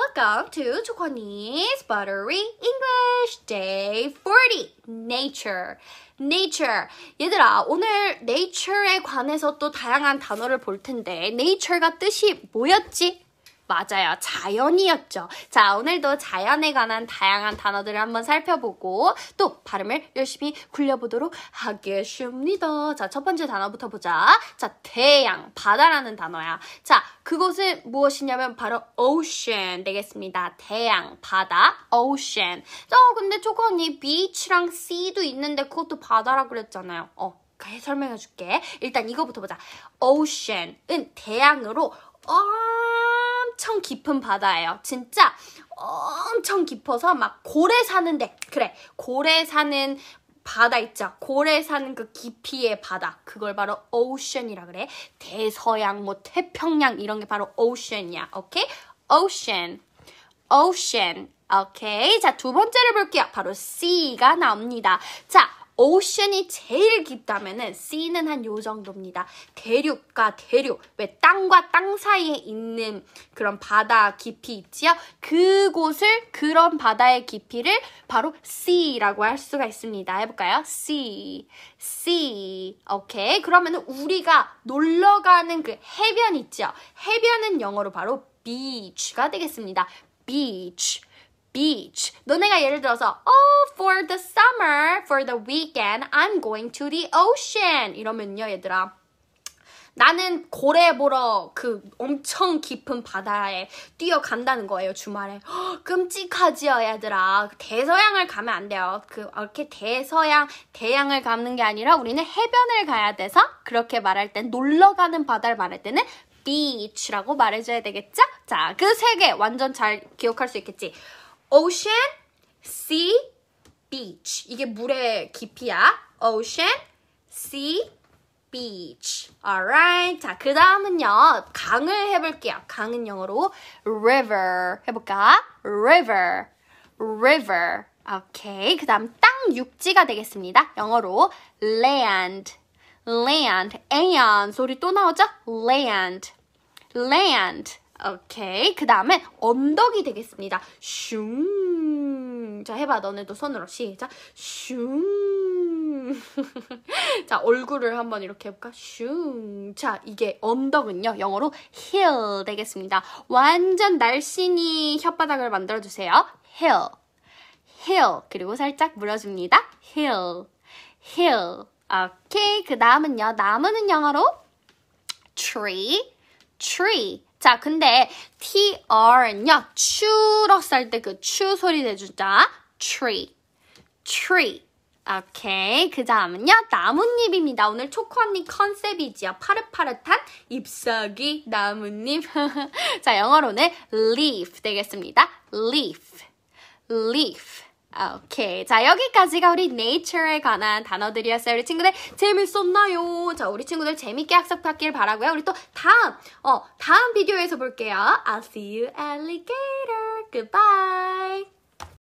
welcome to Chukwani's Buttery English Day 40 Nature Nature 얘들아 오늘 Nature에 관해서 또 다양한 단어를 볼 텐데 Nature가 뜻이 뭐였지? 맞아요. 자연이었죠. 자, 오늘도 자연에 관한 다양한 단어들을 한번 살펴보고 또 발음을 열심히 굴려보도록 하겠습니다. 자, 첫 번째 단어부터 보자. 자, 태양, 바다라는 단어야. 자, 그것은 무엇이냐면 바로 ocean 되겠습니다. 대양, 바다, ocean. 어, 근데 조건 이 beach랑 sea도 있는데 그것도 바다라 고 그랬잖아요. 어, 설명해 줄게. 일단 이거부터 보자. ocean은 대양으로 엄청 깊은 바다예요. 진짜 엄청 깊어서 막 고래 사는데 그래 고래 사는 바다 있죠. 고래 산그 깊이의 바다. 그걸 바로 오션이라 그래. 대서양, 뭐 태평양 이런 게 바로 오션이야. 오케이? 오션. 오션. 오케이. 자, 두 번째를 볼게요. 바로 sea가 나옵니다. 자, 오션이 제일 깊다면은 C는 한 요 정도입니다. 대륙과 대륙, 왜 땅과 땅 사이에 있는 그런 바다 깊이 있지요? 그곳을 그런 바다의 깊이를 바로 C라고 할 수가 있습니다. 해볼까요? C, C. 오케이. 그러면은 우리가 놀러 가는 그 해변 있지요? 해변은 영어로 바로 beach가 되겠습니다. beach, beach. 너네가 예를 들어서 Oh, for the summer, for the weekend, I'm going to the ocean 이러면요 얘들아 나는 고래 보러 그 엄청 깊은 바다에 뛰어간다는 거예요 주말에 허, 끔찍하지요 얘들아 대서양을 가면 안 돼요 그 이렇게 대서양 대양을 가는 게 아니라 우리는 해변을 가야 돼서 그렇게 말할 땐 놀러 가는 바다를 말할 때는 beach라고 말해줘야 되겠죠? 자그 세 개 완전 잘 기억할 수 있겠지 ocean, sea, beach. 이게 물의 깊이야. ocean, sea, beach. Alright. 자, 그 다음은요. 강을 해볼게요. 강은 영어로 river. 해볼까? river. river. 오케이. 그 다음 땅 육지가 되겠습니다. 영어로 land. land. a n d 소리 또 나오죠? land. land. 오케이. 그 다음에 언덕이 되겠습니다. 슝. 자, 해봐. 너네도 손으로 시작. 슝. 자, 얼굴을 한번 이렇게 해볼까? 슝. 자, 이게 언덕은요. 영어로 h i 되겠습니다. 완전 날씬이 혓바닥을 만들어주세요. hill. 그리고 살짝 물어줍니다. hill. 오케이. 그 다음은요. 나무는 영어로 tree. tree. 자, 근데 tr는요. 추러스 때그 추 소리 내주자. tree, tree. 오케이. 그 다음은요. 나뭇잎입니다. 오늘 초코 언니 컨셉이지요. 파릇파릇한 잎사귀 나뭇잎. 자, 영어로는 leaf 되겠습니다. leaf, leaf. 아, 오케이. 자, 여기까지가 우리 nature에 관한 단어들이었어요. 우리 친구들 재밌었나요? 자, 우리 친구들 재밌게 학습하길 바라고요. 우리 또 다음, 어, 다음 비디오에서 볼게요. I'll see you alligator. Goodbye.